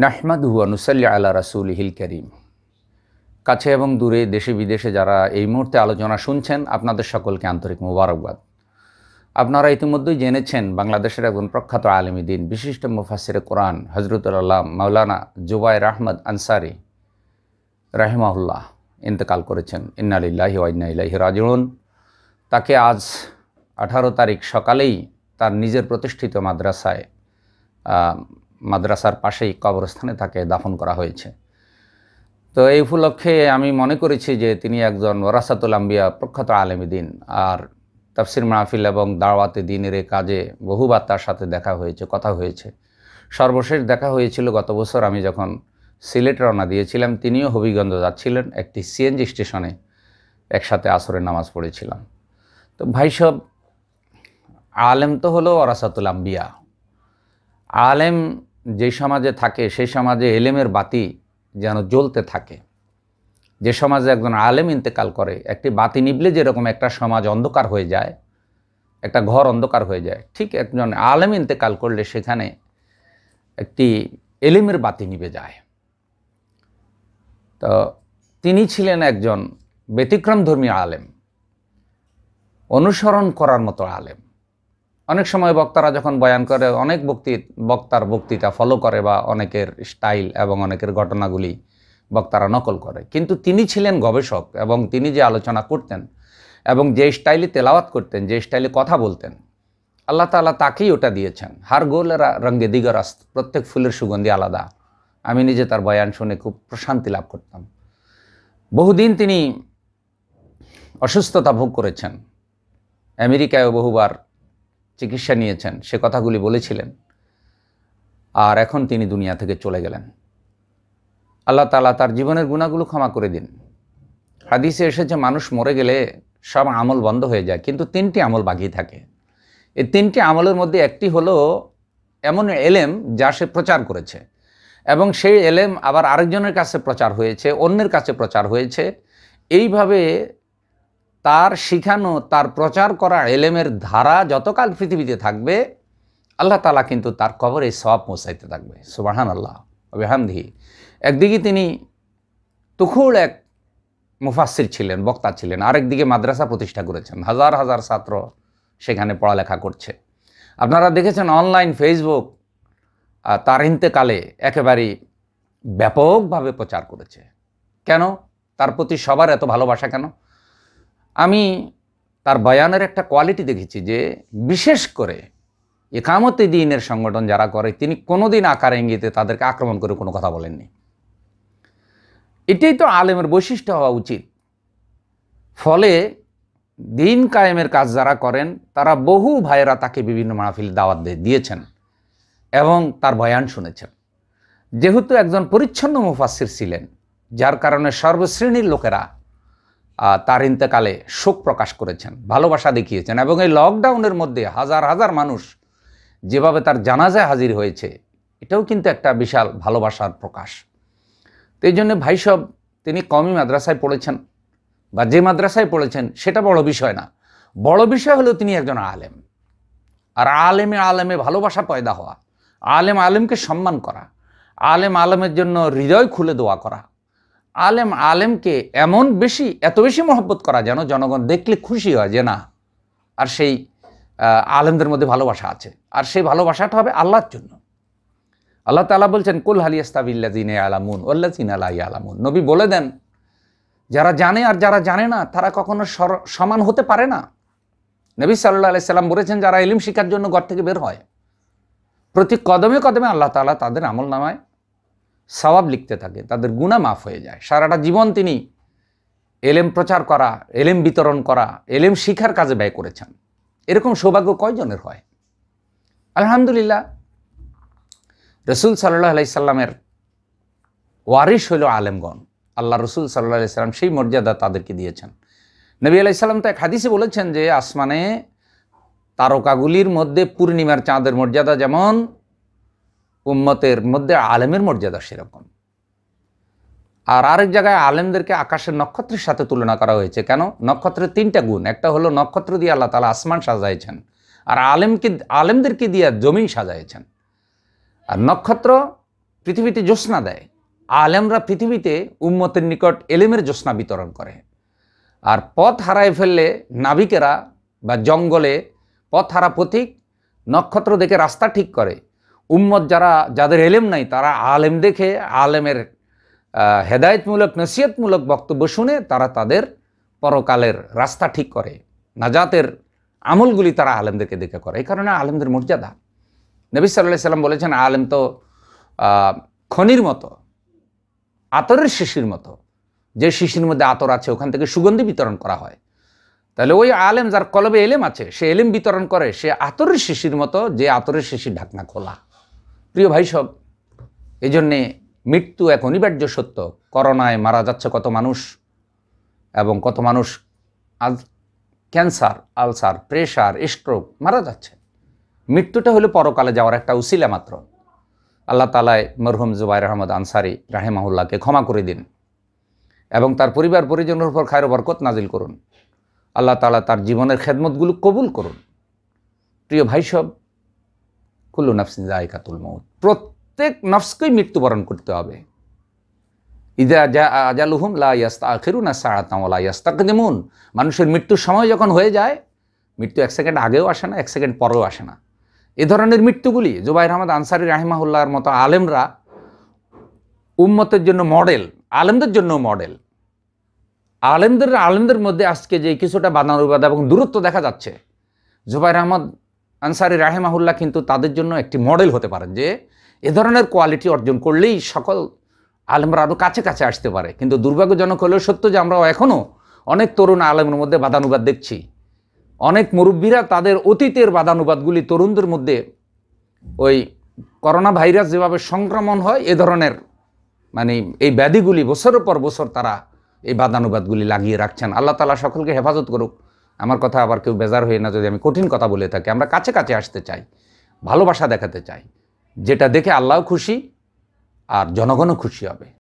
নাহমাদ হুয়া নুসাল্লি আলা রাসুল হিল করিম কাছে এবং দূরে দেশে বিদেশে যারা এই মুহূর্তে আলোচনা শুনছেন আপনাদের সকলকে আন্তরিক মুবারকবাদ আপনারা ইতিমধ্যেই জেনেছেন বাংলাদেশের একজন প্রখ্যাত আলমী দিন বিশিষ্ট মুফাসির কোরআন হজরতুল্লাহ মাওলানা জুবাইর আহমদ আনসারি রাহিমাহুল্লাহ ইন্তেকাল করেছেন ইন্নালিল্লাহি ওয়াইনাইলাহি রাজিউন তাকে আজ আঠারো তারিখ সকালেই তার নিজের প্রতিষ্ঠিত মাদ্রাসায় মাদ্রাসার পাশেই কবরস্থানে তাকে দাফন করা হয়েছে তো এই উপলক্ষে আমি মনে করেছি যে তিনি একজন ওরাসাতুল আম্বিয়া প্রখ্যাত দিন আর তাফসির মাহফিল এবং দাওয়াতে দিনের এ কাজে বহুবার তার সাথে দেখা হয়েছে কথা হয়েছে সর্বশেষ দেখা হয়েছিল গত বছর আমি যখন সিলেট রওনা দিয়েছিলাম তিনিও হবিগঞ্জ যাচ্ছিলেন একটি সিএনজি স্টেশনে একসাথে আসরের নামাজ পড়েছিলাম তো ভাই সব আলেম তো হলো ওরাসাতুল আম্বিয়া আলেম যে সমাজে থাকে সেই সমাজে এলেমের বাতি যেন জ্বলতে থাকে যে সমাজে একজন আলেম ইন্তেকাল করে একটি বাতি নিবলে যেরকম একটা সমাজ অন্ধকার হয়ে যায় একটা ঘর অন্ধকার হয়ে যায় ঠিক একজন আলেম ইন্তেকাল করলে সেখানে একটি এলেমের বাতি নিবে যায় তো তিনি ছিলেন একজন ব্যতিক্রমধর্মী আলেম অনুসরণ করার মতো আলেম অনেক সময় বক্তারা যখন বয়ান করে অনেক বক্তি বক্তার বক্তৃতা ফলো করে বা অনেকের স্টাইল এবং অনেকের ঘটনাগুলি বক্তারা নকল করে কিন্তু তিনি ছিলেন গবেষক এবং তিনি যে আলোচনা করতেন এবং যে স্টাইলে তেলাওয়াত করতেন যে স্টাইলে কথা বলতেন আল্লাহ তালা তাকেই ওটা দিয়েছেন হার গোলেরা রঙ্গে দিগরাস প্রত্যেক ফুলের সুগন্ধি আলাদা আমি নিজে তার বয়ান শুনে খুব প্রশান্তি লাভ করতাম বহুদিন তিনি অসুস্থতা ভোগ করেছেন আমেরিকায়ও বহুবার চিকিৎসা নিয়েছেন সে কথাগুলি বলেছিলেন আর এখন তিনি দুনিয়া থেকে চলে গেলেন আল্লাহ তালা তার জীবনের গুণাগুলো ক্ষমা করে দিন হাদিসে এসেছে মানুষ মরে গেলে সব আমল বন্ধ হয়ে যায় কিন্তু তিনটি আমল বাকি থাকে এই তিনটি আমলের মধ্যে একটি হলো এমন এলেম যা সে প্রচার করেছে এবং সেই এলেম আবার আরেকজনের কাছে প্রচার হয়েছে অন্যের কাছে প্রচার হয়েছে এইভাবে তার শিখানো তার প্রচার করা এলেমের ধারা যতকাল পৃথিবীতে থাকবে আল্লাহ তালা কিন্তু তার কবরে সব পৌঁছাইতে থাকবে সুবাহান আল্লাহ অবেহামদি একদিকে তিনি তুখুল এক মুফাসির ছিলেন বক্তা ছিলেন আরেকদিকে মাদ্রাসা প্রতিষ্ঠা করেছেন হাজার হাজার ছাত্র সেখানে পড়ালেখা করছে আপনারা দেখেছেন অনলাইন ফেসবুক তার ইন্তেকালে একেবারেই ব্যাপকভাবে প্রচার করেছে কেন তার প্রতি সবার এত ভালোবাসা কেন আমি তার বয়ানের একটা কোয়ালিটি দেখেছি যে বিশেষ করে একামতে দিনের সংগঠন যারা করে তিনি কোনোদিন আকার ইঙ্গিতে তাদেরকে আক্রমণ করে কোনো কথা বলেননি এটাই তো আলেমের বৈশিষ্ট্য হওয়া উচিত ফলে দিন কায়েমের কাজ যারা করেন তারা বহু ভাইয়েরা তাকে বিভিন্ন মাহফিল দাওয়াত দিয়েছেন এবং তার বয়ান শুনেছেন যেহেতু একজন পরিচ্ছন্ন মুফাসির ছিলেন যার কারণে সর্বশ্রেণীর লোকেরা তার ইন্তেকালে শোক প্রকাশ করেছেন ভালোবাসা দেখিয়েছেন এবং এই লকডাউনের মধ্যে হাজার হাজার মানুষ যেভাবে তার জানাজায় হাজির হয়েছে এটাও কিন্তু একটা বিশাল ভালোবাসার প্রকাশ তো এই জন্য ভাইসব তিনি কমই মাদ্রাসায় পড়েছেন বা যে মাদ্রাসায় পড়েছেন সেটা বড় বিষয় না বড় বিষয় হলো তিনি একজন আলেম আর আলেমে আলেমে ভালোবাসা পয়দা হওয়া আলেম আলেমকে সম্মান করা আলেম আলেমের জন্য হৃদয় খুলে দোয়া করা আলেম আলেমকে এমন বেশি এত বেশি মহব্বত করা যেন জনগণ দেখলে খুশি হয় যে না আর সেই আলেমদের মধ্যে ভালোবাসা আছে আর সেই ভালোবাসাটা হবে আল্লাহর জন্য আল্লাহ তালা বলছেন কুল হালিয়াস্তাবিল্লাজিনে আলামুন ওল্লাজিন আলাই আলামুন নবী বলে দেন যারা জানে আর যারা জানে না তারা কখনো সমান হতে পারে না নবী সাল্লাহ আলাইসাল্লাম বলেছেন যারা এলিম শিকার জন্য ঘর থেকে বের হয় প্রতি কদমে কদমে আল্লাহ তালা তাদের আমল নামায় সবাব লিখতে থাকে তাদের গুণা মাফ হয়ে যায় সারাটা জীবন তিনি এলেম প্রচার করা এলেম বিতরণ করা এলেম শিখার কাজে ব্যয় করেছেন এরকম সৌভাগ্য কয়জনের হয় আলহামদুলিল্লাহ রসুল সাল্লাহ আলাইসাল্লামের ওয়ারিস হইল আলেমগণ আল্লাহ রসুল সাল্লাহ আলাইসাল্লাম সেই মর্যাদা তাদেরকে দিয়েছেন নবী আলাইসাল্লাম তো এক হাদিসে বলেছেন যে আসমানে তারকাগুলির মধ্যে পূর্ণিমার চাঁদের মর্যাদা যেমন উম্মতের মধ্যে আলেমের মর্যাদা সেরকম আর আরেক জায়গায় আলেমদেরকে আকাশের নক্ষত্রের সাথে তুলনা করা হয়েছে কেন নক্ষত্রের তিনটা গুণ একটা হলো নক্ষত্র দিয়ে আল্লাহ তালা আসমান সাজাইছেন আর আলেমকে আলেমদেরকে দিয়ে জমিন সাজাইছেন আর নক্ষত্র পৃথিবীতে জ্যোৎস্না দেয় আলেমরা পৃথিবীতে উম্মতের নিকট এলেমের জ্যোৎস্না বিতরণ করে আর পথ হারায় ফেললে নাবিকেরা বা জঙ্গলে পথ হারা পথিক নক্ষত্র দেখে রাস্তা ঠিক করে উম্মত যারা যাদের এলেম নাই তারা আলেম দেখে আলেমের হেদায়তমূলক নসিহতমূলক বক্তব্য শুনে তারা তাদের পরকালের রাস্তা ঠিক করে নাজাতের আমলগুলি তারা আলেমদেরকে দেখে করে এই কারণে আলেমদের মর্যাদা নবী সাল্লাহ সাল্লাম বলেছেন আলেম তো খনির মতো আতরের শিশির মতো যে শিশির মধ্যে আতর আছে ওখান থেকে সুগন্ধি বিতরণ করা হয় তাহলে ওই আলেম যার কলবে এলেম আছে সে এলেম বিতরণ করে সে আতরের শিশির মতো যে আতরের শিশির ঢাকনা খোলা প্রিয় ভাই সব এজন্যে মৃত্যু এক অনিবার্য সত্য করোনায় মারা যাচ্ছে কত মানুষ এবং কত মানুষ আজ ক্যান্সার আলসার প্রেশার স্ট্রোক মারা যাচ্ছে মৃত্যুটা হলো পরকালে যাওয়ার একটা উসিলা মাত্র আল্লাহ তালায় মরহুম জুবাইর আহমদ আনসারি রাহেমাহুল্লাহকে ক্ষমা করে দিন এবং তার পরিবার পরিজনের উপর খায়ের বরকত নাজিল করুন আল্লাহ তালা তার জীবনের খেদমতগুলো কবুল করুন প্রিয় ভাইসব কুল্লু নফসিন জায়কাতুল মৌত প্রত্যেক নফসকেই মৃত্যুবরণ করতে হবে ইদা যা আজালুহুম লা ইয়াস্তা আখিরু না সাড়াতামলা ইয়াস্তাকদিমুন মানুষের মৃত্যুর সময় যখন হয়ে যায় মৃত্যু এক সেকেন্ড আগেও আসে না এক সেকেন্ড পরেও আসে না এ ধরনের মৃত্যুগুলি জুবাইর আহমদ আনসারি রাহিমাহুল্লাহর মতো আলেমরা উম্মতের জন্য মডেল আলেমদের জন্য মডেল আলেমদের আলেমদের মধ্যে আজকে যে কিছুটা বাদানুবাদ এবং দূরত্ব দেখা যাচ্ছে জুবাইর আহমদ আনসারি রাহেমাহুল্লাহ কিন্তু তাদের জন্য একটি মডেল হতে পারেন যে এ ধরনের কোয়ালিটি অর্জন করলেই সকল আলেমরা আরও কাছে কাছে আসতে পারে কিন্তু দুর্ভাগ্যজনক হলেও সত্য যে আমরা এখনও অনেক তরুণ আলেমের মধ্যে বাদানুবাদ দেখছি অনেক মুরব্বীরা তাদের অতীতের বাদানুবাদগুলি তরুণদের মধ্যে ওই করোনা ভাইরাস যেভাবে সংক্রমণ হয় এ ধরনের মানে এই ব্যাধিগুলি বছরের পর বছর তারা এই বাদানুবাদগুলি লাগিয়ে রাখছেন আল্লাহ তালা সকলকে হেফাজত করুক আমার কথা আবার কেউ বেজার হয়ে না যদি আমি কঠিন কথা বলে থাকি আমরা কাছে কাছে আসতে চাই ভালোবাসা দেখাতে চাই যেটা দেখে আল্লাহও খুশি আর জনগণও খুশি হবে